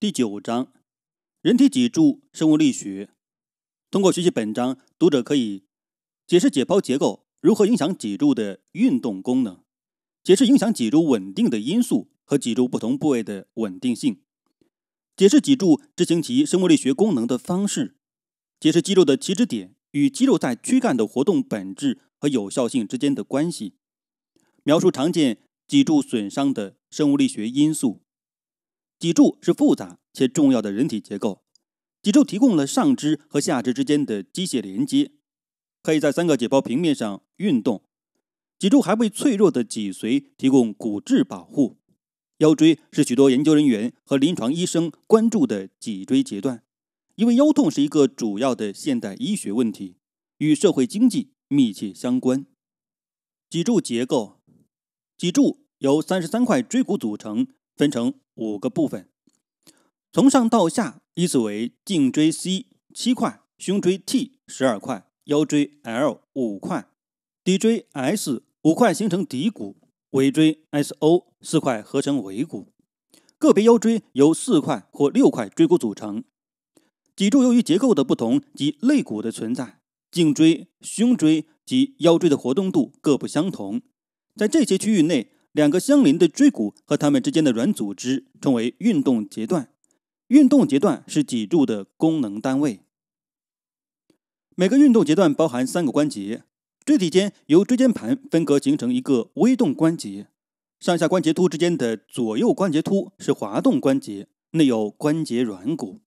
第九章，人体脊柱生物力学。通过学习本章，读者可以解释解剖结构如何影响脊柱的运动功能，解释影响脊柱稳定的因素和脊柱不同部位的稳定性，解释脊柱执行其生物力学功能的方式，解释肌肉的起止点与肌肉在躯干的活动本质和有效性之间的关系，描述常见脊柱损伤的生物力学因素。脊柱是复杂且重要的人体结构，脊柱提供了上肢和下肢之间的机械连接，可以在三个解剖平面上运动。脊柱还为脆弱的脊髓提供骨质保护。腰椎是许多研究人员和临床医生关注的脊椎阶段，因为腰痛是一个主要的现代医学问题，与社会经济密切相关。脊柱结构，脊柱由三十三块椎骨组成。分成五个部分，从上到下依次为颈椎 C 七块、胸椎 T 十二块、腰椎 L 五块、骶椎 S 五块形成骶骨，尾椎 S O 四块合成尾骨。个别腰椎由四块或六块椎骨组成。脊柱由于结构的不同及肋骨的存在，颈椎、胸椎及腰椎的活动度各不相同。在这些区域内。两个相邻的椎骨和它们之间的软组织称为运动节段。运动节段是脊柱的功能单位。每个运动节段包含三个关节。椎体间由椎间盘分隔，形成一个微动关节；上下关节突之间的左右关节突是滑动关节，内有关节软骨。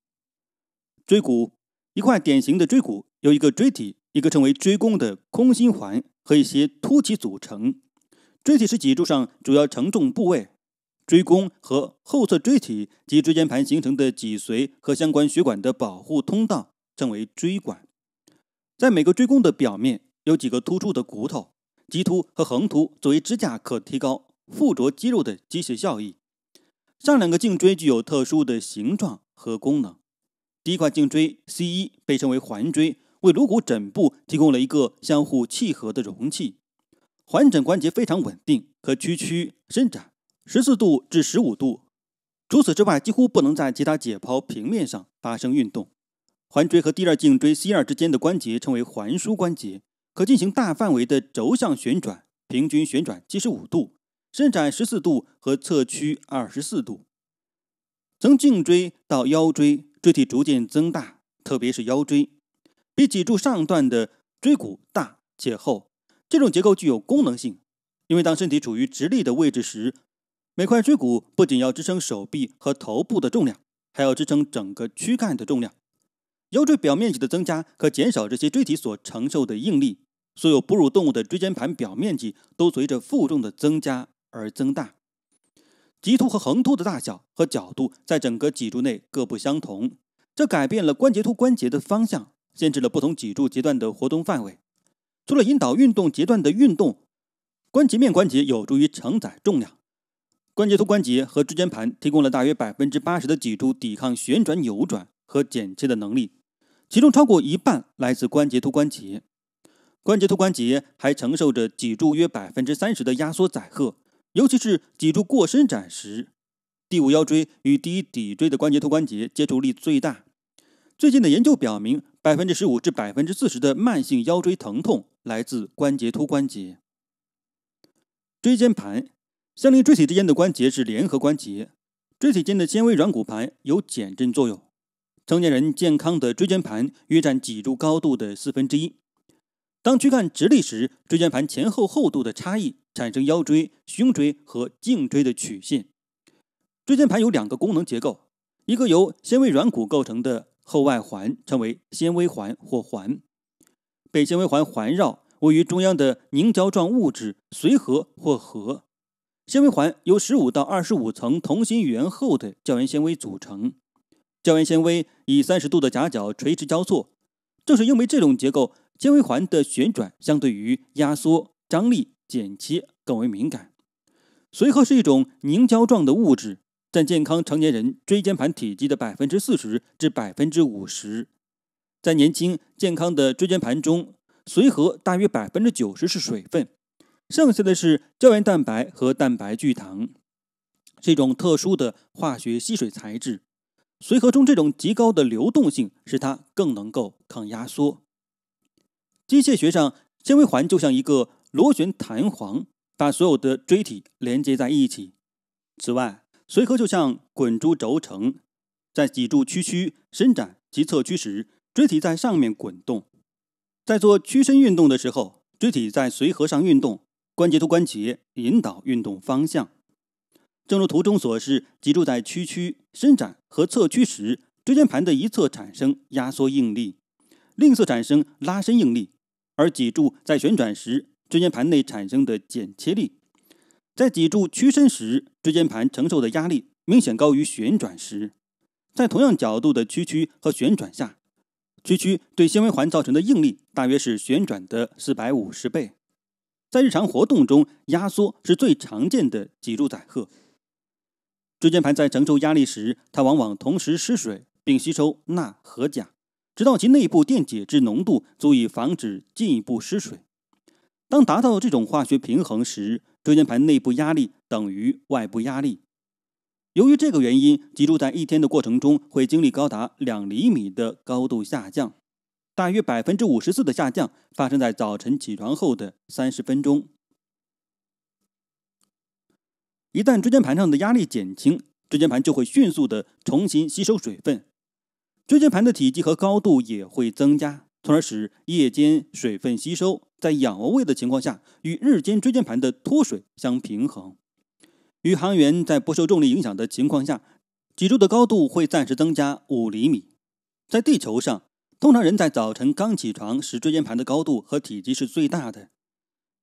椎骨一块典型的椎骨由一个椎体、一个称为椎弓的空心环和一些突起组成。椎体是脊柱上主要承重部位，椎弓和后侧椎体及椎间盘形成的脊髓和相关血管的保护通道称为椎管。在每个椎弓的表面有几个突出的骨头，棘突和横突，作为支架可提高附着肌肉的机械效益。上两个颈椎具有特殊的形状和功能。第一块颈椎 C 一被称为环椎，为颅骨枕部提供了一个相互契合的容器。环枕关节非常稳定，可屈曲、伸展14度至15度。除此之外，几乎不能在其他解剖平面上发生运动。环椎和第二颈椎 C2 之间的关节称为寰枢关节，可进行大范围的轴向旋转，平均旋转75度，伸展14度和侧屈24度。从颈椎到腰椎，椎体逐渐增大，特别是腰椎，比脊柱上段的椎骨大且厚。这种结构具有功能性，因为当身体处于直立的位置时，每块椎骨不仅要支撑手臂和头部的重量，还要支撑整个躯干的重量。腰椎表面积的增加可减少这些椎体所承受的应力。所有哺乳动物的椎间盘表面积都随着负重的增加而增大。棘突和横突的大小和角度在整个脊柱内各不相同，这改变了关节突关节的方向，限制了不同脊柱阶段的活动范围。除了引导运动阶段的运动，关节面关节有助于承载重量。关节突关节和椎间盘提供了大约百分之八十的脊柱抵抗旋转、扭转和剪切的能力，其中超过一半来自关节突关节。关节突关节还承受着脊柱约百分之三十的压缩载荷，尤其是脊柱过伸展时，第五腰椎与第一骶椎的关节突关节接触力最大。最近的研究表明，百分之十五至百分之四十的慢性腰椎疼痛。来自关节突关节、椎间盘相邻椎体之间的关节是联合关节。椎体间的纤维软骨盘有减震作用。成年人健康的椎间盘约占脊柱高度的四分之一。当躯干直立时，椎间盘前后厚度的差异产生腰椎、胸椎和颈椎的曲线。椎间盘有两个功能结构，一个由纤维软骨构成的后外环称为纤维环或环，被纤维环环绕。位于中央的凝胶状物质髓核或核纤维环由十五到二十五层同心圆厚的胶原纤维组成，胶原纤维以三十度的夹角垂直交错。正是因为这种结构，纤维环的旋转相对于压缩、张力、剪切更为敏感。髓核是一种凝胶状的物质，占健康成年人椎间盘体积的百分之四十至百分之五十，在年轻健康的椎间盘中。髓核大约百分之九十是水分，剩下的是胶原蛋白和蛋白聚糖，是一种特殊的化学吸水材质。髓核中这种极高的流动性使它更能够抗压缩。机械学上，纤维环就像一个螺旋弹簧，把所有的椎体连接在一起。此外，髓核就像滚珠轴承，在脊柱屈曲、伸展及侧屈时，椎体在上面滚动。在做屈伸运动的时候，椎体在髓核上运动，关节突关节引导运动方向。正如图中所示，脊柱在屈曲、伸展和侧屈时，椎间盘的一侧产生压缩应力，另一侧产生拉伸应力。而脊柱在旋转时，椎间盘内产生的剪切力，在脊柱屈伸时，椎间盘承受的压力明显高于旋转时。在同样角度的屈曲和旋转下。区区对纤维环造成的应力大约是旋转的四百五十倍。在日常活动中，压缩是最常见的脊柱载荷。椎间盘在承受压力时，它往往同时失水并吸收钠和钾，直到其内部电解质浓度足以防止进一步失水。当达到这种化学平衡时，椎间盘内部压力等于外部压力。由于这个原因，脊柱在一天的过程中会经历高达两厘米的高度下降，大约百分之五十四的下降发生在早晨起床后的三十分钟。一旦椎间盘上的压力减轻，椎间盘就会迅速地重新吸收水分，椎间盘的体积和高度也会增加，从而使夜间水分吸收在仰卧位的情况下与日间椎间盘的脱水相平衡。宇航员在不受重力影响的情况下，脊柱的高度会暂时增加五厘米。在地球上，通常人在早晨刚起床时，椎间盘的高度和体积是最大的。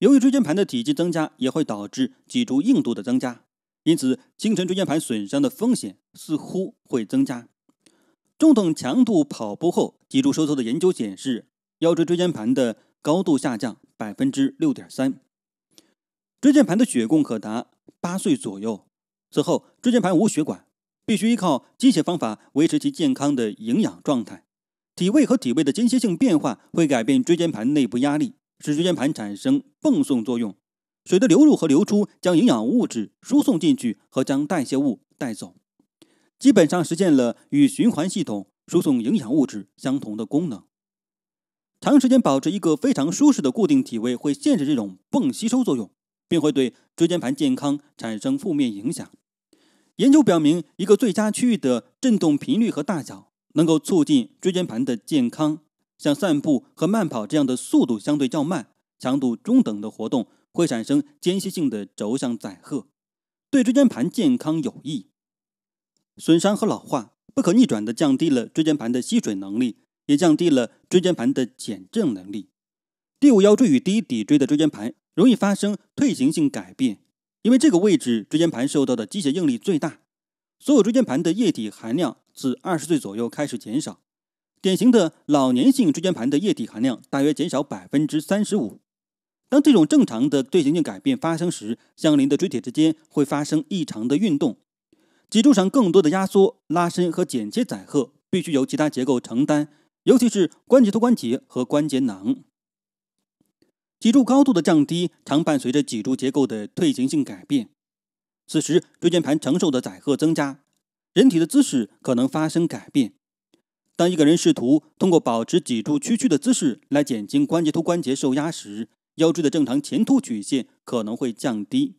由于椎间盘的体积增加，也会导致脊柱硬度的增加，因此清晨椎间盘损伤的风险似乎会增加。中等强度跑步后，脊柱收缩的研究显示，腰椎椎间盘的高度下降百分之六点三，椎间盘的血供可达。八岁左右，此后椎间盘无血管，必须依靠机械方法维持其健康的营养状态。体位和体位的间歇性变化会改变椎间盘内部压力，使椎间盘产生泵送作用。水的流入和流出将营养物质输送进去和将代谢物带走，基本上实现了与循环系统输送营养物质相同的功能。长时间保持一个非常舒适的固定体位会限制这种泵吸收作用。并会对椎间盘健康产生负面影响。研究表明，一个最佳区域的振动频率和大小能够促进椎间盘的健康。像散步和慢跑这样的速度相对较慢、强度中等的活动，会产生间歇性的轴向载荷，对椎间盘健康有益。损伤和老化不可逆转地降低了椎间盘的吸水能力，也降低了椎间盘的减震能力。第五腰椎与第一骶椎的椎间盘。容易发生退行性改变，因为这个位置椎间盘受到的机械应力最大。所有椎间盘的液体含量自二十岁左右开始减少，典型的老年性椎间盘的液体含量大约减少百分之三十五。当这种正常的退行性改变发生时，相邻的椎体之间会发生异常的运动，脊柱上更多的压缩、拉伸和剪切载荷必须由其他结构承担，尤其是关节突关节和关节囊。脊柱高度的降低常伴随着脊柱结构的退行性改变，此时椎间盘承受的载荷增加，人体的姿势可能发生改变。当一个人试图通过保持脊柱屈曲的姿势来减轻关节突关节受压时，腰椎的正常前凸曲线可能会降低。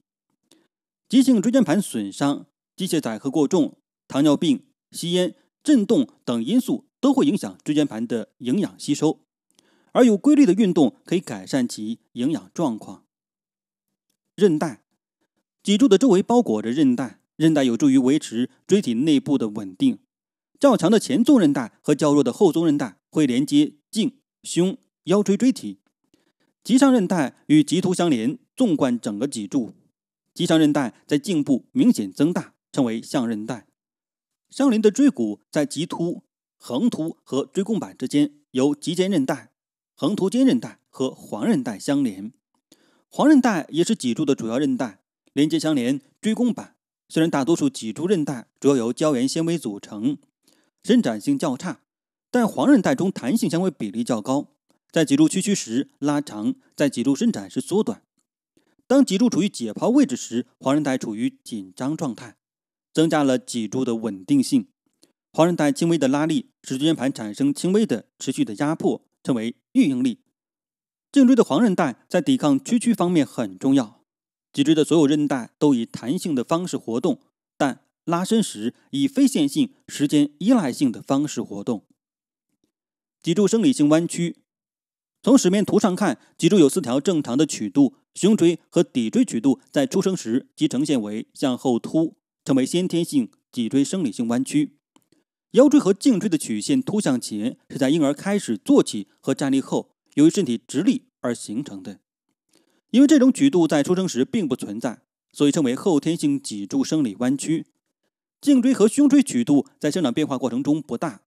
急性椎间盘损伤、机械载荷过重、糖尿病、吸烟、震动等因素都会影响椎间盘的营养吸收。而有规律的运动可以改善其营养状况。韧带，脊柱的周围包裹着韧带，韧带有助于维持椎体内部的稳定。较强的前纵韧带和较弱的后纵韧带会连接颈、胸、腰椎椎体。棘上韧带与棘突相连，纵贯整个脊柱。棘上韧带在颈部明显增大，称为项韧带。相邻的椎骨在棘突、横突和椎弓板之间由棘间韧带。横突间韧带和黄韧带相连，黄韧带也是脊柱的主要韧带，连接相连椎弓板。虽然大多数脊柱韧带主要由胶原纤维组成，伸展性较差，但黄韧带中弹性纤维比例较高，在脊柱屈曲时拉长，在脊柱伸展时缩短。当脊柱处于解剖位置时，黄韧带处于紧张状态，增加了脊柱的稳定性。黄韧带轻微的拉力使椎间盘产生轻微的持续的压迫。称为预应力。颈椎的黄韧带在抵抗屈曲方面很重要。脊椎的所有韧带都以弹性的方式活动，但拉伸时以非线性、时间依赖性的方式活动。脊柱生理性弯曲。从矢面图上看，脊柱有四条正常的曲度。胸椎和骶椎曲度在出生时即呈现为向后凸，称为先天性脊椎生理性弯曲。腰椎和颈椎的曲线凸向前，是在婴儿开始坐起和站立后，由于身体直立而形成的。因为这种曲度在出生时并不存在，所以称为后天性脊柱生理弯曲。颈椎和胸椎曲度在生长变化过程中不大，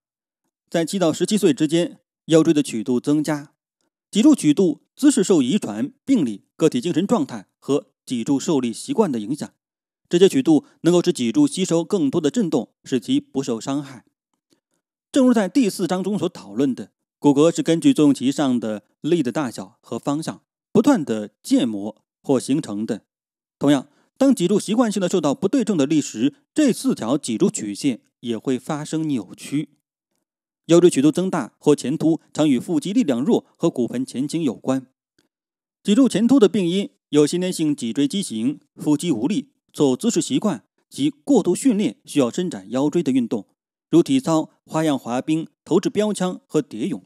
在七到十七岁之间，腰椎的曲度增加。脊柱曲度姿势受遗传、病理、个体精神状态和脊柱受力习惯的影响。这些曲度能够使脊柱吸收更多的震动，使其不受伤害。正如在第四章中所讨论的，骨骼是根据作用其上的力的大小和方向不断的建模或形成的。同样，当脊柱习惯性的受到不对称的力时，这四条脊柱曲线也会发生扭曲。腰椎曲度增大或前凸常与腹肌力量弱和骨盆前倾有关。脊柱前凸的病因有先天性脊椎畸形、腹肌无力、误姿势习惯及过度训练需要伸展腰椎的运动。如体操、花样滑冰、投掷标枪和蝶泳。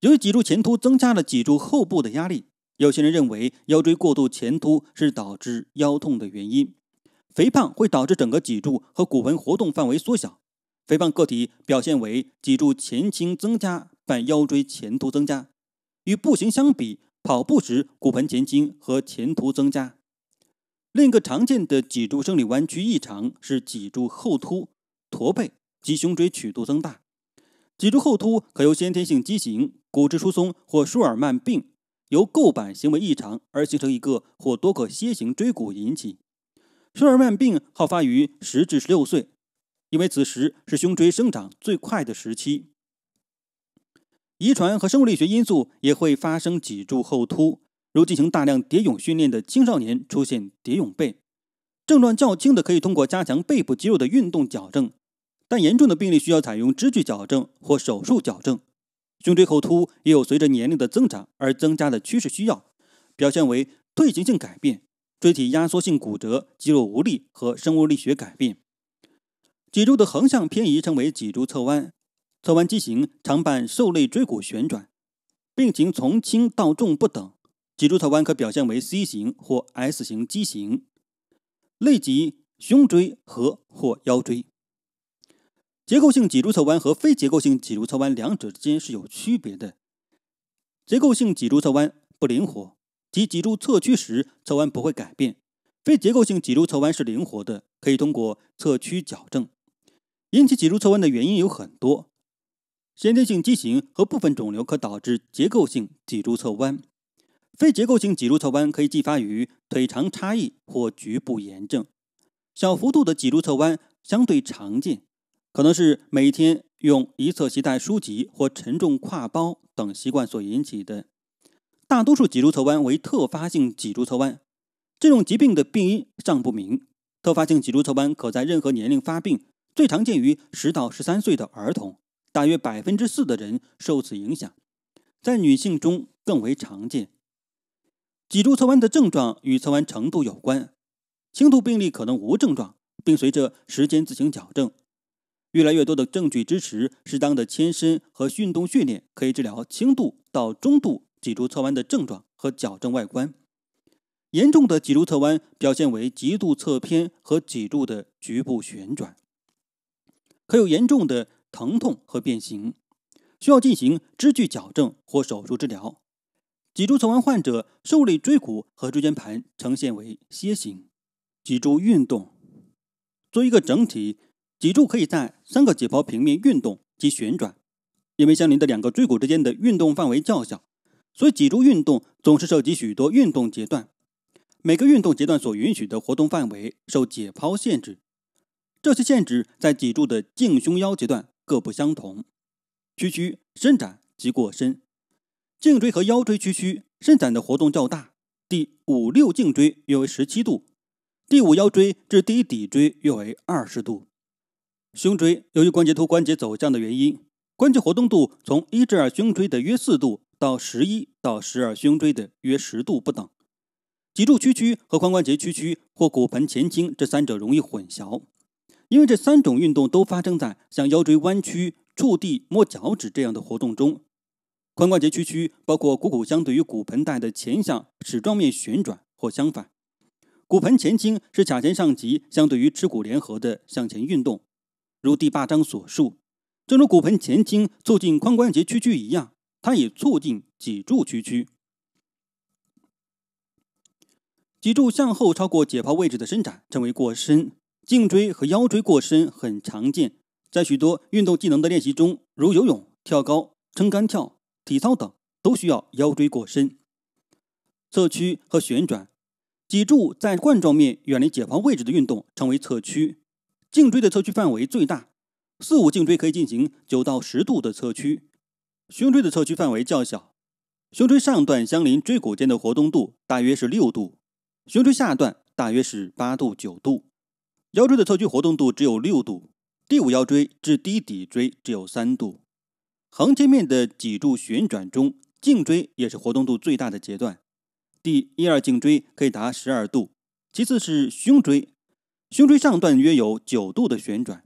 由于脊柱前凸增加了脊柱后部的压力，有些人认为腰椎过度前凸是导致腰痛的原因。肥胖会导致整个脊柱和骨盆活动范围缩小。肥胖个体表现为脊柱前倾增加伴腰椎前凸增加。与步行相比，跑步时骨盆前倾和前凸增加。另一个常见的脊柱生理弯曲异常是脊柱后凸，驼背。及胸椎曲度增大，脊柱后凸可由先天性畸形、骨质疏松或舒尔曼病由构板行为异常而形成一个或多个楔形椎骨引起。舒尔曼病好发于十至十六岁，因为此时是胸椎生长最快的时期。遗传和生物力学因素也会发生脊柱后凸，如进行大量蝶泳训练的青少年出现蝶泳背。症状较轻的可以通过加强背部肌肉的运动矫正。但严重的病例需要采用支具矫正或手术矫正。胸椎后凸也有随着年龄的增长而增加的趋势，需要表现为退行性改变、椎体压缩性骨折、肌肉无力和生物力学改变。脊柱的横向偏移称为脊柱侧弯，侧弯畸形常伴受累椎骨旋转，病情从轻到重不等。脊柱侧弯可表现为 C 型或 S 型畸形，类及胸椎和或腰椎。结构性脊柱侧弯和非结构性脊柱侧弯两者之间是有区别的。结构性脊柱侧弯不灵活，即脊柱侧屈时侧弯不会改变；非结构性脊柱侧弯是灵活的，可以通过侧屈矫正。引起脊柱侧弯的原因有很多，先天性畸形和部分肿瘤可导致结构性脊柱侧弯；非结构性脊柱侧弯可以继发于腿长差异或局部炎症。小幅度的脊柱侧弯相对常见。可能是每天用一侧携带书籍或沉重挎包等习惯所引起的。大多数脊柱侧弯为特发性脊柱侧弯，这种疾病的病因尚不明。特发性脊柱侧弯可在任何年龄发病，最常见于十到十三岁的儿童，大约百分之四的人受此影响，在女性中更为常见。脊柱侧弯的症状与侧弯程度有关，轻度病例可能无症状，并随着时间自行矫正。越来越多的证据支持适当的牵伸和运动训练可以治疗轻度到中度脊柱侧弯的症状和矫正外观。严重的脊柱侧弯表现为极度侧偏和脊柱的局部旋转，可有严重的疼痛和变形，需要进行支具矫正或手术治疗。脊柱侧弯患者受力椎骨和椎间盘呈现为楔形，脊柱运动作为一个整体。脊柱可以在三个解剖平面运动及旋转，因为相邻的两个椎骨之间的运动范围较小，所以脊柱运动总是涉及许多运动阶段。每个运动阶段所允许的活动范围受解剖限制，这些限制在脊柱的颈胸腰阶段各不相同。屈曲、伸展及过伸，颈椎和腰椎屈曲、伸展的活动较大。第五六颈椎约为十七度，第五腰椎至第一骶椎约为二十度。胸椎由于关节突关节走向的原因，关节活动度从一至二胸椎的约四度到十一到十二胸椎的约十度不等。脊柱屈曲和髋关节屈曲或骨盆前倾这三者容易混淆，因为这三种运动都发生在像腰椎弯曲、触地摸脚趾这样的活动中。髋关节屈曲包括股骨相对于骨盆带的前向矢状面旋转或相反。骨盆前倾是髂前上棘相对于耻骨联合的向前运动。如第八章所述，正如骨盆前倾促进髋关节屈曲一样，它也促进脊柱屈曲。脊柱向后超过解剖位置的伸展称为过伸，颈椎和腰椎过伸很常见。在许多运动技能的练习中，如游泳、跳高、撑杆跳、体操等，都需要腰椎过伸。侧屈和旋转，脊柱在冠状面远离解剖位置的运动称为侧屈。颈椎的侧屈范围最大，四五颈椎可以进行九到十度的侧屈，胸椎的侧屈范围较小，胸椎上段相邻椎骨间的活动度大约是六度，胸椎下段大约是八度九度，腰椎的侧屈活动度只有六度，第五腰椎至低骶椎只有三度。横切面的脊柱旋转中，颈椎也是活动度最大的阶段，第一二颈椎可以达十二度，其次是胸椎。胸椎上段约有九度的旋转，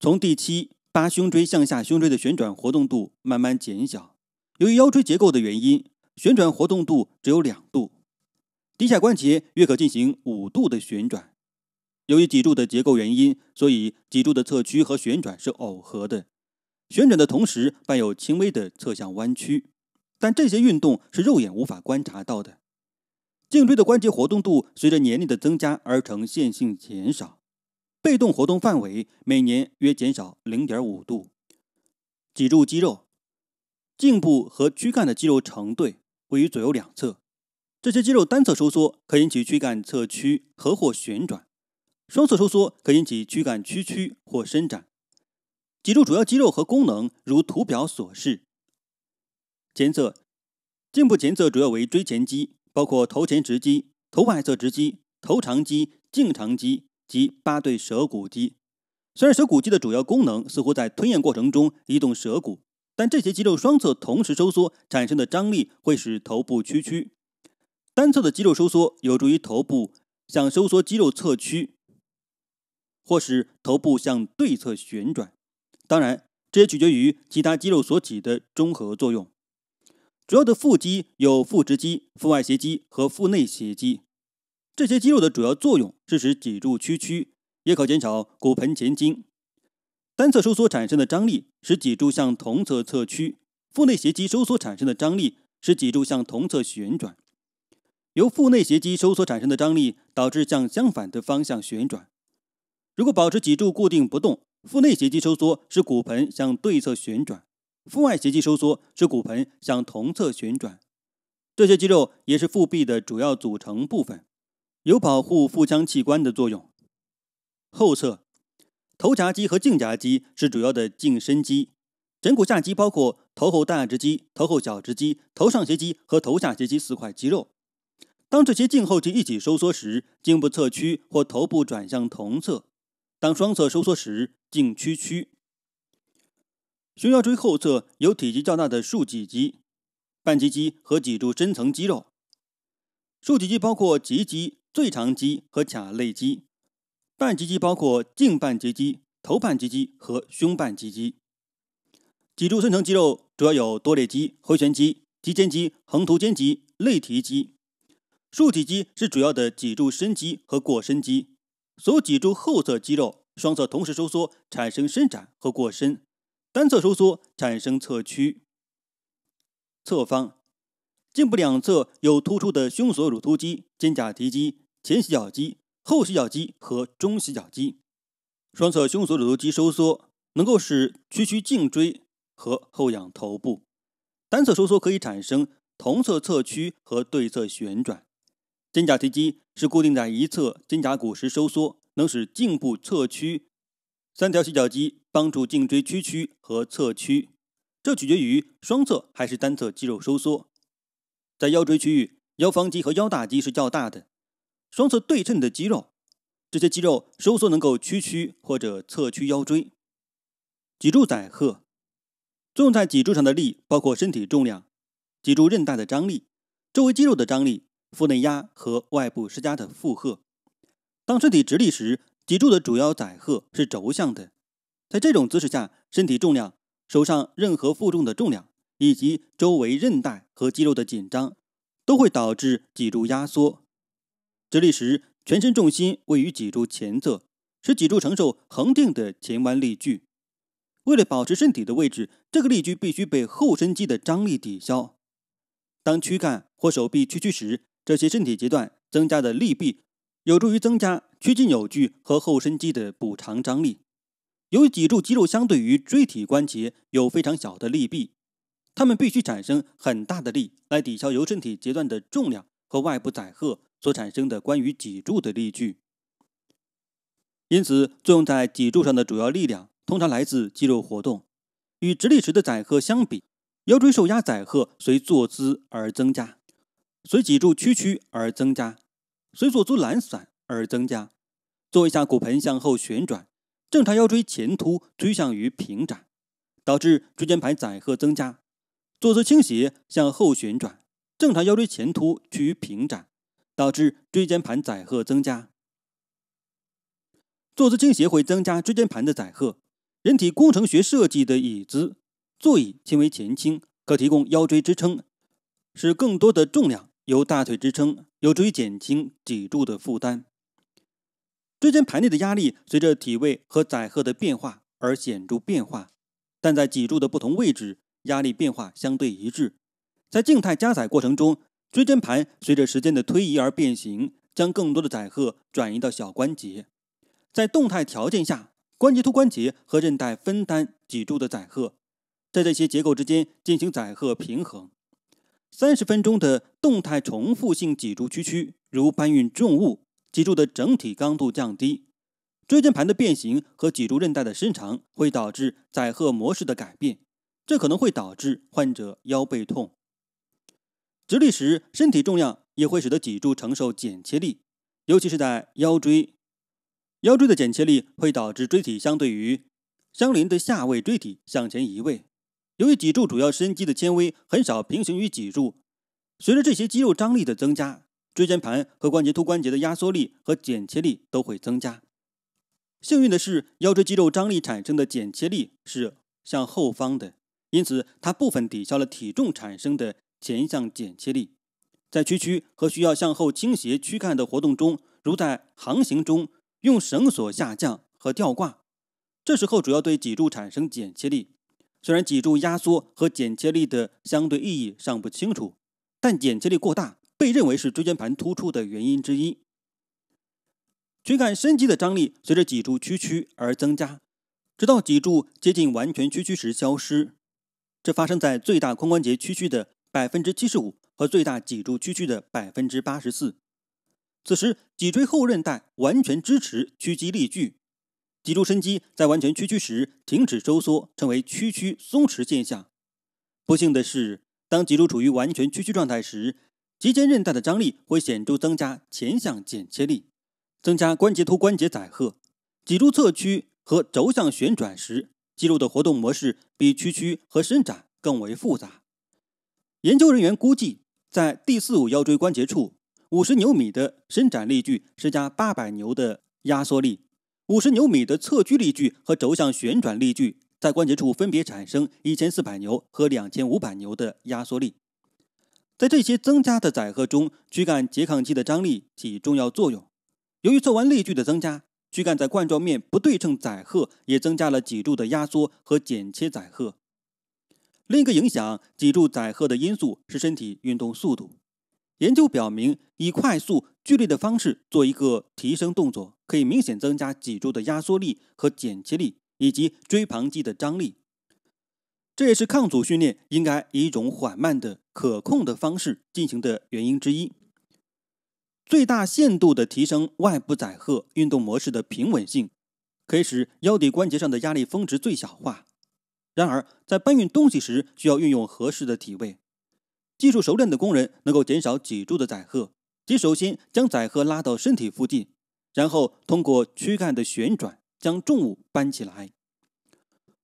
从第七、八胸椎向下，胸椎的旋转活动度慢慢减小。由于腰椎结构的原因，旋转活动度只有两度。骶下关节约可进行五度的旋转。由于脊柱的结构原因，所以脊柱的侧屈和旋转是耦合的。旋转的同时伴有轻微的侧向弯曲，但这些运动是肉眼无法观察到的。颈椎的关节活动度随着年龄的增加而呈线性减少，被动活动范围每年约减少零点五度。脊柱肌肉，颈部和躯干的肌肉成对位于左右两侧，这些肌肉单侧收缩可引起躯干侧屈，和或旋转；双侧收缩可引起躯干屈曲或伸展。脊柱主要肌肉和功能如图表所示。前侧，颈部前侧主要为椎前肌。包括头前直肌、头外侧直肌、头长肌、颈长肌及八对舌骨肌。虽然舌骨肌的主要功能似乎在吞咽过程中移动舌骨，但这些肌肉双侧同时收缩产生的张力会使头部屈曲；单侧的肌肉收缩有助于头部向收缩肌肉侧屈，或使头部向对侧旋转。当然，这也取决于其他肌肉所起的中和作用。主要的腹肌有腹直肌、腹外斜肌和腹内斜肌。这些肌肉的主要作用是使脊柱屈曲，也可减少骨盆前倾。单侧收缩产生的张力使脊柱向同侧侧屈，腹内斜肌收缩产生的张力使脊柱向同侧旋转。由腹内斜肌收缩产生的张力导致向相反的方向旋转。如果保持脊柱固定不动，腹内斜肌收缩使骨盆向对侧旋转。腹外斜肌收缩使骨盆向同侧旋转，这些肌肉也是腹壁的主要组成部分，有保护腹腔器官的作用。后侧头夹肌和颈夹肌是主要的颈伸肌，枕骨下肌包括头后大直肌、头后小直肌、头上斜肌和头下斜肌四块肌肉。当这些颈后肌一起收缩时，颈部侧屈或头部转向同侧；当双侧收缩时，颈屈曲。胸腰椎后侧有体积较大的竖脊肌、半脊肌和脊柱深层肌肉。竖脊肌包括棘肌、最长肌和髂肋肌；半截肌包括颈半截肌、头半截肌和胸半截肌。脊柱深层肌肉主要有多裂肌、回旋肌、肌间肌、横突间肌、肋提肌。竖脊肌是主要的脊柱伸肌和过伸肌。所有脊柱后侧肌肉双侧同时收缩，产生伸展和过伸。单侧收缩产生侧屈、侧方。颈部两侧有突出的胸锁乳突肌、肩胛提肌、前斜角肌、后斜角肌和中斜角肌。双侧胸锁乳突肌收缩能够使屈曲颈椎和后仰头部。单侧收缩可以产生同侧侧屈和对侧旋转。肩胛提肌是固定在一侧肩胛骨时收缩，能使颈部侧屈。三条斜角肌。帮助颈椎屈曲和侧屈，这取决于双侧还是单侧肌肉收缩。在腰椎区域，腰方肌和腰大肌是较大的双侧对称的肌肉，这些肌肉收缩能够屈曲或者侧屈腰椎。脊柱载荷作用在脊柱上的力包括身体重量、脊柱韧带的张力、周围肌肉的张力、腹内压和外部施加的负荷。当身体直立时，脊柱的主要载荷是轴向的。在这种姿势下，身体重量、手上任何负重的重量以及周围韧带和肌肉的紧张，都会导致脊柱压缩。直立时，全身重心位于脊柱前侧，使脊柱承受恒定的前弯力矩。为了保持身体的位置，这个力矩必须被后伸肌的张力抵消。当躯干或手臂屈曲时，这些身体阶段增加的力臂，有助于增加屈筋扭矩和后伸肌的补偿张力。由于脊柱肌肉相对于椎体关节有非常小的力臂，它们必须产生很大的力来抵消由身体截断的重量和外部载荷所产生的关于脊柱的力矩。因此，作用在脊柱上的主要力量通常来自肌肉活动。与直立时的载荷相比，腰椎受压载荷随坐姿而增加，随脊柱屈曲而增加，随坐姿懒散而增加。做一下，骨盆向后旋转。正常腰椎前凸趋向于平展，导致椎间盘载荷增加。坐姿倾斜向后旋转，正常腰椎前凸趋于平展，导致椎间盘载荷增加。坐姿倾斜会增加椎间盘的载荷。人体工程学设计的椅子座椅轻微前倾，可提供腰椎支撑，使更多的重量由大腿支撑，有助于减轻脊柱的负担。椎间盘内的压力随着体位和载荷的变化而显著变化，但在脊柱的不同位置，压力变化相对一致。在静态加载过程中，椎间盘随着时间的推移而变形，将更多的载荷转移到小关节。在动态条件下，关节突关节和韧带分担脊柱的载荷，在这些结构之间进行载荷平衡。三十分钟的动态重复性脊柱屈曲，如搬运重物。脊柱的整体刚度降低，椎间盘的变形和脊柱韧带的伸长会导致载荷模式的改变，这可能会导致患者腰背痛。直立时，身体重量也会使得脊柱承受剪切力，尤其是在腰椎。腰椎的剪切力会导致椎体相对于相邻的下位椎体向前移位。由于脊柱主要伸肌的纤维很少平行于脊柱，随着这些肌肉张力的增加。椎间盘和关节突关节的压缩力和剪切力都会增加。幸运的是，腰椎肌肉张力产生的剪切力是向后方的，因此它部分抵消了体重产生的前向剪切力。在屈曲和需要向后倾斜躯干的活动中，如在航行中用绳索下降和吊挂，这时候主要对脊柱产生剪切力。虽然脊柱压缩和剪切力的相对意义尚不清楚，但剪切力过大。被认为是椎间盘突出的原因之一。椎杆伸肌的张力随着脊柱屈曲而增加，直到脊柱接近完全屈曲时消失。这发生在最大髋关节屈曲的百分之七十五和最大脊柱屈曲的百分之八十四。此时，脊椎后韧带完全支持屈肌力矩，脊柱伸肌在完全屈曲时停止收缩，称为屈曲松弛现象。不幸的是，当脊柱处于完全屈曲状态时，肌间韧带的张力会显著增加前向剪切力，增加关节突关节载荷。脊柱侧屈和轴向旋转时，肌肉的活动模式比屈曲和伸展更为复杂。研究人员估计，在第四五腰椎关节处，五十牛米的伸展力矩施加八百牛的压缩力，五十牛米的侧屈力矩和轴向旋转力矩在关节处分别产生一千四百牛和两千五百牛的压缩力。在这些增加的载荷中，躯干拮抗肌的张力起重要作用。由于做完力矩的增加，躯干在冠状面不对称载荷也增加了脊柱的压缩和剪切载荷。另一个影响脊柱载荷的因素是身体运动速度。研究表明，以快速、剧烈的方式做一个提升动作，可以明显增加脊柱的压缩力和剪切力，以及椎旁肌的张力。这也是抗阻训练应该以一种缓慢的。可控的方式进行的原因之一，最大限度的提升外部载荷运动模式的平稳性，可以使腰骶关节上的压力峰值最小化。然而，在搬运东西时，需要运用合适的体位。技术熟练的工人能够减少脊柱的载荷，即首先将载荷拉到身体附近，然后通过躯干的旋转将重物搬起来。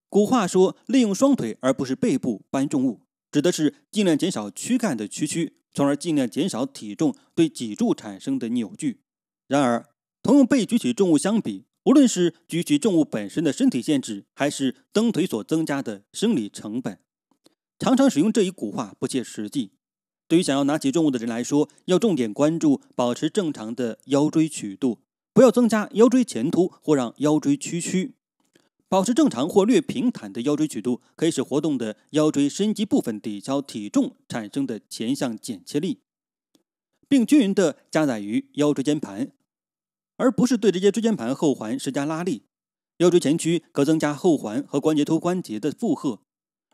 古话说：“利用双腿而不是背部搬重物。”指的是尽量减少躯干的屈曲，从而尽量减少体重对脊柱产生的扭矩。然而，同用被举起重物相比，无论是举起重物本身的身体限制，还是蹬腿所增加的生理成本，常常使用这一古话不切实际。对于想要拿起重物的人来说，要重点关注保持正常的腰椎曲度，不要增加腰椎前凸或让腰椎屈曲。保持正常或略平坦的腰椎曲度，可以使活动的腰椎伸肌部分抵消体重产生的前向剪切力，并均匀地加载于腰椎间盘，而不是对这些椎间盘后环施加拉力。腰椎前屈可增加后环和关节突关节的负荷，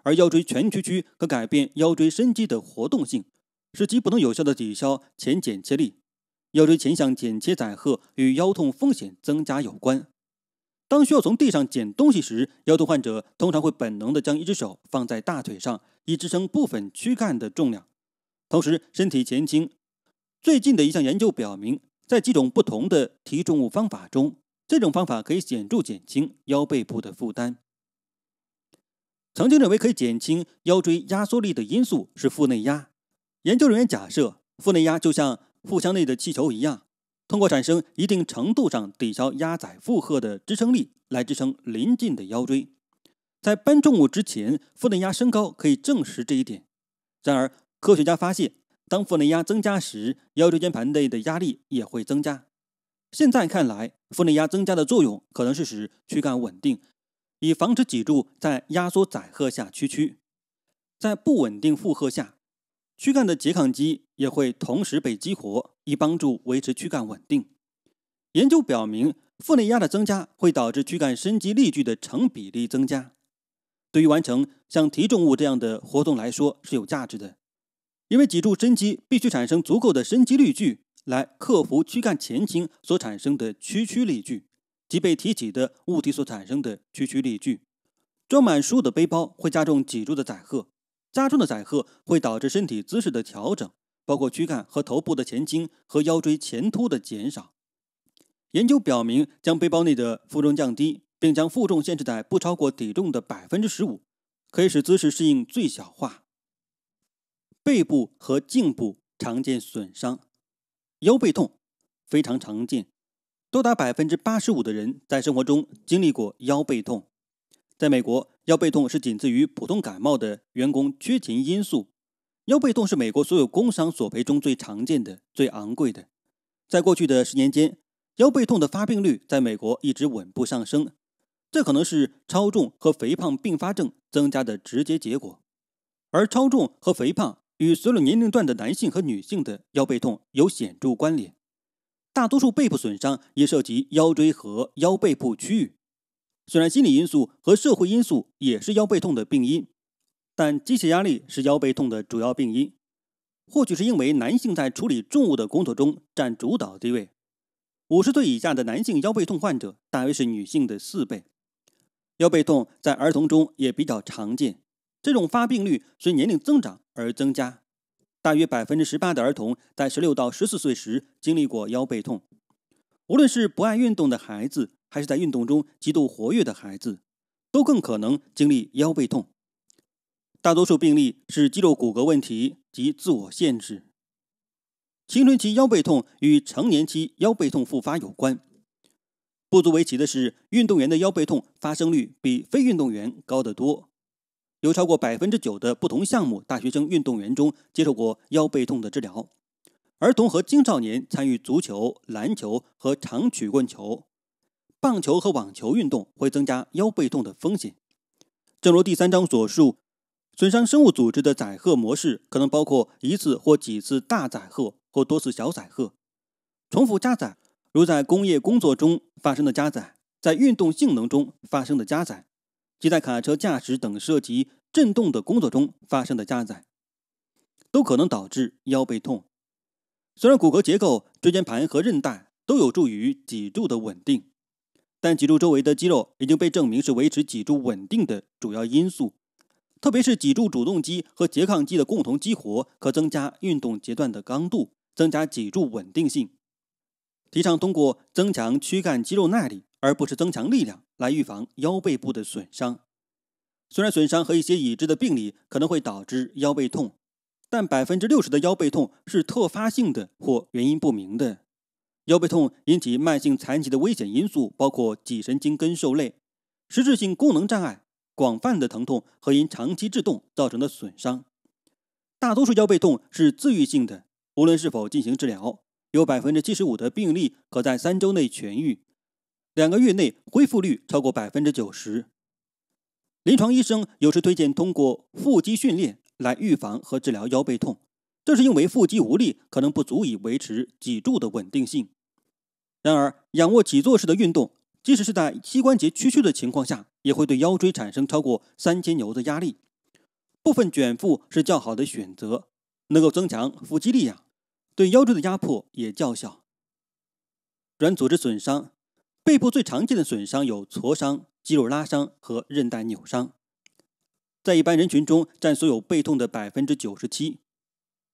而腰椎全屈曲可改变腰椎伸肌的活动性，使其不能有效地抵消前剪切力。腰椎前向剪切载荷与腰痛风险增加有关。当需要从地上捡东西时，腰痛患者通常会本能地将一只手放在大腿上，以支撑部分躯干的重量，同时身体前倾。最近的一项研究表明，在几种不同的提重物方法中，这种方法可以显著减轻腰背部的负担。曾经认为可以减轻腰椎压缩力的因素是腹内压。研究人员假设，腹内压就像腹腔内的气球一样。通过产生一定程度上抵消压载负荷的支撑力来支撑临近的腰椎，在搬重物之前腹内压升高可以证实这一点。然而，科学家发现，当腹内压增加时，腰椎间盘内的压力也会增加。现在看来，腹内压增加的作用可能是使躯干稳定，以防止脊柱在压缩载荷下屈曲。在不稳定负荷下，躯干的拮抗肌也会同时被激活。以帮助维持躯干稳定。研究表明，腹内压的增加会导致躯干伸肌力矩的成比例增加。对于完成像提重物这样的活动来说是有价值的，因为脊柱伸肌必须产生足够的伸肌力矩来克服躯干前倾所产生的屈曲力矩，即被提起的物体所产生的屈曲力矩。装满书的背包会加重脊柱的载荷，加重的载荷会导致身体姿势的调整。包括躯干和头部的前倾和腰椎前凸的减少。研究表明，将背包内的负重降低，并将负重限制在不超过体重的百分之十五，可以使姿势适应最小化。背部和颈部常见损伤，腰背痛非常常见，多达百分之八十五的人在生活中经历过腰背痛。在美国，腰背痛是仅次于普通感冒的员工缺勤因素。腰背痛是美国所有工伤索赔中最常见的、最昂贵的。在过去的十年间，腰背痛的发病率在美国一直稳步上升，这可能是超重和肥胖并发症增加的直接结果。而超重和肥胖与所有年龄段的男性和女性的腰背痛有显著关联。大多数背部损伤也涉及腰椎和腰背部区域。虽然心理因素和社会因素也是腰背痛的病因。但机械压力是腰背痛的主要病因，或许是因为男性在处理重物的工作中占主导地位。五十岁以下的男性腰背痛患者大约是女性的四倍。腰背痛在儿童中也比较常见，这种发病率随年龄增长而增加。大约百分之十八的儿童在十六到十四岁时经历过腰背痛。无论是不爱运动的孩子，还是在运动中极度活跃的孩子，都更可能经历腰背痛。大多数病例是肌肉骨骼问题及自我限制。青春期腰背痛与成年期腰背痛复发有关。不足为奇的是，运动员的腰背痛发生率比非运动员高得多。有超过百分之九的不同项目大学生运动员中接受过腰背痛的治疗。儿童和青少年参与足球、篮球和长曲棍球、棒球和网球运动会增加腰背痛的风险。正如第三章所述。损伤生物组织的载荷模式可能包括一次或几次大载荷或多次小载荷，重复加载，如在工业工作中发生的加载，在运动性能中发生的加载，即在卡车驾驶等涉及振动的工作中发生的加载，都可能导致腰背痛。虽然骨骼结构、椎间盘和韧带都有助于脊柱的稳定，但脊柱周围的肌肉已经被证明是维持脊柱稳定的主要因素。特别是脊柱主动肌和拮抗肌的共同激活，可增加运动阶段的刚度，增加脊柱稳定性。提倡通过增强躯干肌肉耐力，而不是增强力量，来预防腰背部的损伤。虽然损伤和一些已知的病理可能会导致腰背痛，但百分之六十的腰背痛是特发性的或原因不明的。腰背痛引起慢性残疾的危险因素包括脊神经根受累、实质性功能障碍。广泛的疼痛和因长期制动造成的损伤，大多数腰背痛是自愈性的，无论是否进行治疗，有百分之七十五的病例可在三周内痊愈，两个月内恢复率超过百分之九十。临床医生有时推荐通过腹肌训练来预防和治疗腰背痛，这是因为腹肌无力可能不足以维持脊柱的稳定性。然而，仰卧起坐式的运动。即使是在膝关节屈曲的情况下，也会对腰椎产生超过三千牛的压力。部分卷腹是较好的选择，能够增强腹肌力量，对腰椎的压迫也较小。软组织损伤，背部最常见的损伤有挫伤、肌肉拉伤和韧带扭伤，在一般人群中占所有背痛的百分之九十七。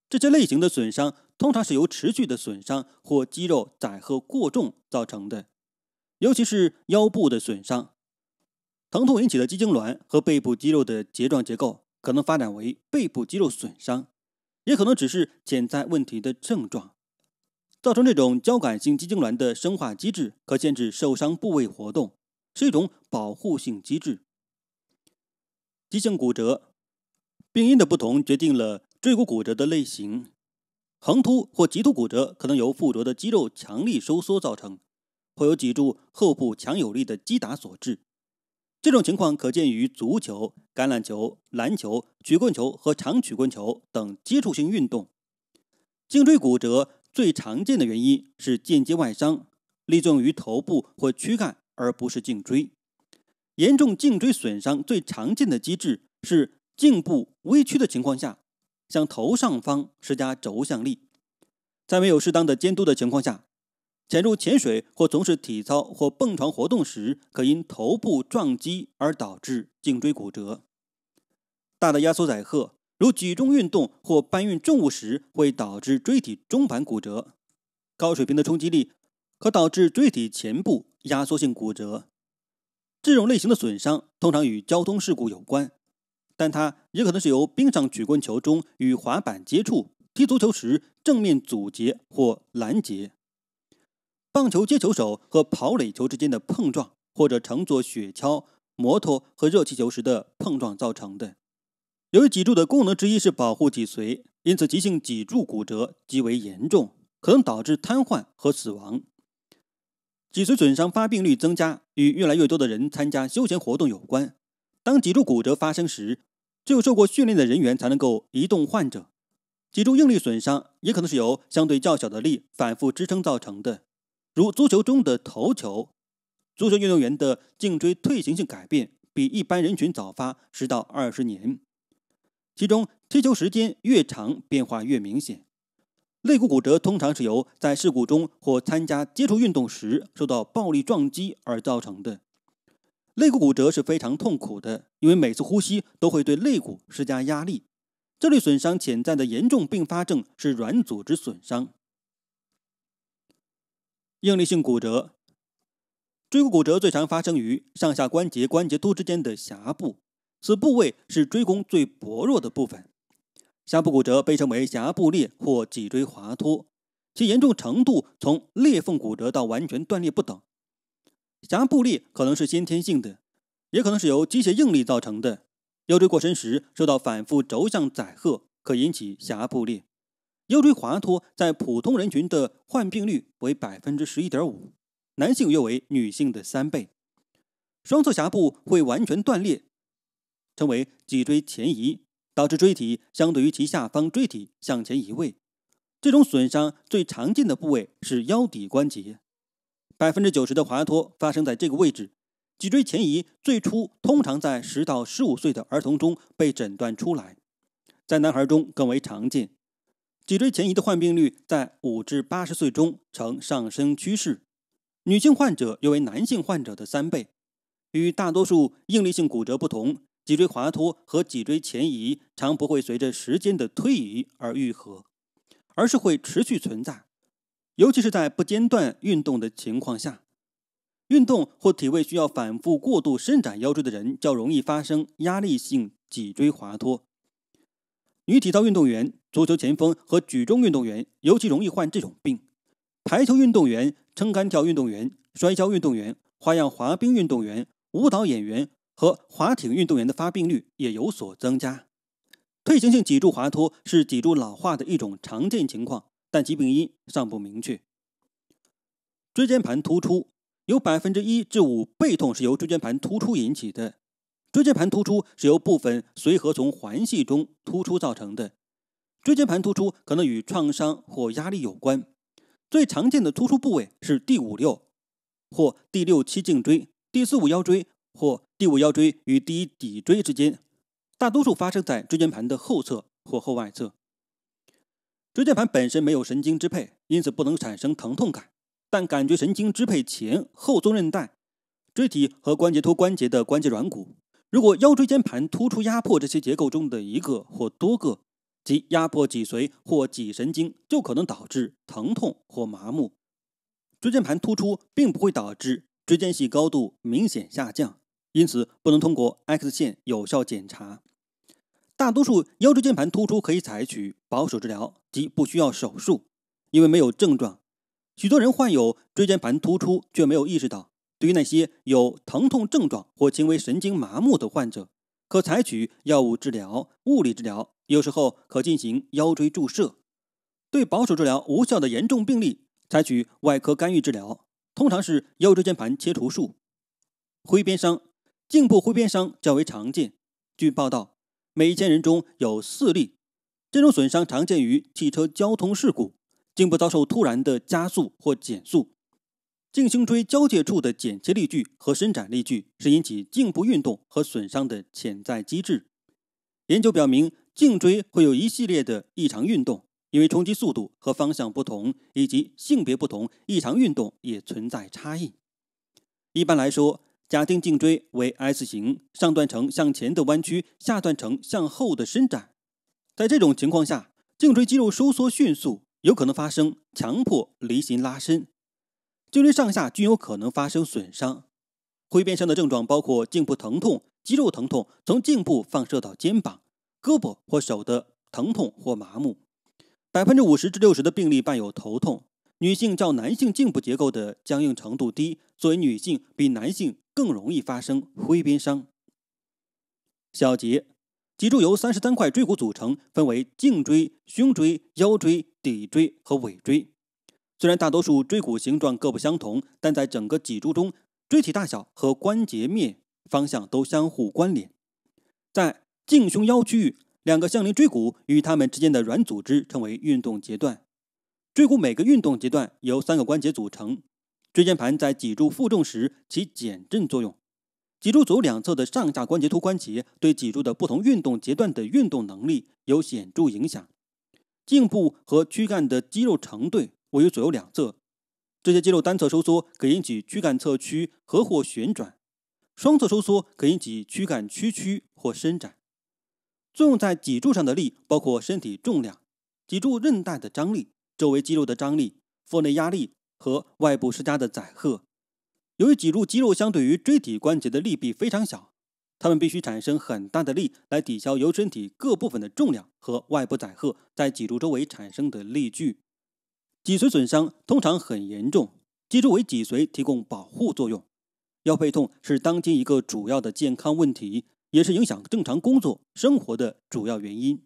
这些类型的损伤通常是由持续的损伤或肌肉载荷过重造成的。尤其是腰部的损伤，疼痛引起的肌痉挛和背部肌肉的结状结构可能发展为背部肌肉损伤，也可能只是潜在问题的症状。造成这种交感性肌痉挛的生化机制可限制受伤部位活动，是一种保护性机制。急性骨折病因的不同决定了椎骨骨折的类型，横突或棘突骨折可能由附着的肌肉强力收缩造成。或有脊柱后部强有力的击打所致。这种情况可见于足球、橄榄球、篮球、曲棍球和长曲棍球等接触性运动。颈椎骨折最常见的原因是间接外伤，力作用于头部或躯干，而不是颈椎。严重颈椎损伤最常见的机制是颈部微屈的情况下，向头上方施加轴向力，在没有适当的监督的情况下。潜入潜水或从事体操或蹦床活动时，可因头部撞击而导致颈椎骨折。大的压缩载荷，如举重运动或搬运重物时，会导致椎体中板骨折。高水平的冲击力可导致椎体前部压缩性骨折。这种类型的损伤通常与交通事故有关，但它也可能是由冰上曲棍球中与滑板接触、踢足球时正面阻截或拦截。棒球接球手和跑垒球之间的碰撞，或者乘坐雪橇、摩托和热气球时的碰撞造成的。由于脊柱的功能之一是保护脊髓，因此急性脊柱骨折极为严重，可能导致瘫痪和死亡。脊髓损伤发病率增加与越来越多的人参加休闲活动有关。当脊柱骨折发生时，只有受过训练的人员才能够移动患者。脊柱应力损伤也可能是由相对较小的力反复支撑造成的。如足球中的头球，足球运动员的颈椎退行性改变比一般人群早发十到二十年。其中，踢球时间越长，变化越明显。肋骨骨折通常是由在事故中或参加接触运动时受到暴力撞击而造成的。肋骨骨折是非常痛苦的，因为每次呼吸都会对肋骨施加压力。这类损伤潜在的严重并发症是软组织损伤。应力性骨折，椎骨骨折最常发生于上下关节关节突之间的峡部，此部位是椎弓最薄弱的部分。峡部骨折被称为峡部裂或脊椎滑脱，其严重程度从裂缝骨折到完全断裂不等。峡部裂可能是先天性的，也可能是由机械应力造成的。腰椎过伸时受到反复轴向载荷，可引起峡部裂。腰椎滑脱在普通人群的患病率为百分之十一点五，男性约为女性的三倍。双侧峡部会完全断裂，称为脊椎前移，导致椎体相对于其下方椎体向前移位。这种损伤最常见的部位是腰骶关节，百分之九十的滑脱发生在这个位置。脊椎前移最初通常在十到十五岁的儿童中被诊断出来，在男孩中更为常见。脊椎前移的患病率在五至八十岁中呈上升趋势，女性患者约为男性患者的三倍。与大多数应力性骨折不同，脊椎滑脱和脊椎前移常不会随着时间的推移而愈合，而是会持续存在。尤其是在不间断运动的情况下，运动或体位需要反复过度伸展腰椎的人较容易发生压力性脊椎滑脱。女体操运动员、足球前锋和举重运动员尤其容易患这种病。台球运动员、撑杆跳运动员、摔跤运动员、花样滑冰运动员、舞蹈演员和滑艇运动员的发病率也有所增加。退行性脊柱滑脱是脊柱老化的一种常见情况，但疾病因尚不明确。椎间盘突出有百分之一至五，背痛是由椎间盘突出引起的。椎间盘突出是由部分髓核从环隙中突出造成的。椎间盘突出可能与创伤或压力有关。最常见的突出部位是第五六或第六七颈椎、第四五腰椎或第五腰椎与第一骶椎之间。大多数发生在椎间盘的后侧或后外侧。椎间盘本身没有神经支配，因此不能产生疼痛感，但感觉神经支配前后纵韧带、椎体和关节突关节的关节软骨。如果腰椎间盘突出压迫这些结构中的一个或多个，即压迫脊髓或脊神经，就可能导致疼痛或麻木。椎间盘突出并不会导致椎间隙高度明显下降，因此不能通过 X 线有效检查。大多数腰椎间盘突出可以采取保守治疗，即不需要手术，因为没有症状。许多人患有椎间盘突出却没有意识到。对于那些有疼痛症状或轻微神经麻木的患者，可采取药物治疗、物理治疗，有时候可进行腰椎注射。对保守治疗无效的严重病例，采取外科干预治疗，通常是腰椎间盘切除术。挥鞭伤，颈部挥鞭伤较为常见，据报道，每一千人中有四例。这种损伤常见于汽车交通事故，颈部遭受突然的加速或减速。颈胸椎交界处的剪切力矩和伸展力矩是引起颈部运动和损伤的潜在机制。研究表明，颈椎会有一系列的异常运动，因为冲击速度和方向不同，以及性别不同，异常运动也存在差异。一般来说，假定颈椎为 S 型，上段呈向前的弯曲，下段呈向后的伸展。在这种情况下，颈椎肌肉收缩迅速，有可能发生强迫离心拉伸。颈椎上下均有可能发生损伤，挥鞭伤的症状包括颈部疼痛、肌肉疼痛从颈部放射到肩膀、胳膊或手的疼痛或麻木。百分之五十至六十的病例伴有头痛。女性较男性颈部结构的僵硬程度低，作为女性比男性更容易发生挥鞭伤。小结：脊柱由三十三块椎骨组成，分为颈椎、胸椎、腰椎、骶椎和尾椎。虽然大多数椎骨形状各不相同，但在整个脊柱中，椎体大小和关节面方向都相互关联。在颈胸腰区域，两个相邻椎骨与它们之间的软组织称为运动节段。椎骨每个运动节段由三个关节组成。椎间盘在脊柱负重时起减震作用。脊柱组两侧的上下关节突关节对脊柱的不同运动节段的运动能力有显著影响。颈部和躯干的肌肉成对。位于左右两侧，这些肌肉单侧收缩可引起躯干侧屈和或旋转，双侧收缩可引起躯干屈曲或伸展。作用在脊柱上的力包括身体重量、脊柱韧带的张力、周围肌肉的张力、腹内压力和外部施加的载荷。由于脊柱肌肉相对于椎体关节的力臂非常小，它们必须产生很大的力来抵消由身体各部分的重量和外部载荷在脊柱周围产生的力矩。脊髓损伤通常很严重。脊柱为脊髓提供保护作用。腰背痛是当今一个主要的健康问题，也是影响正常工作生活的主要原因。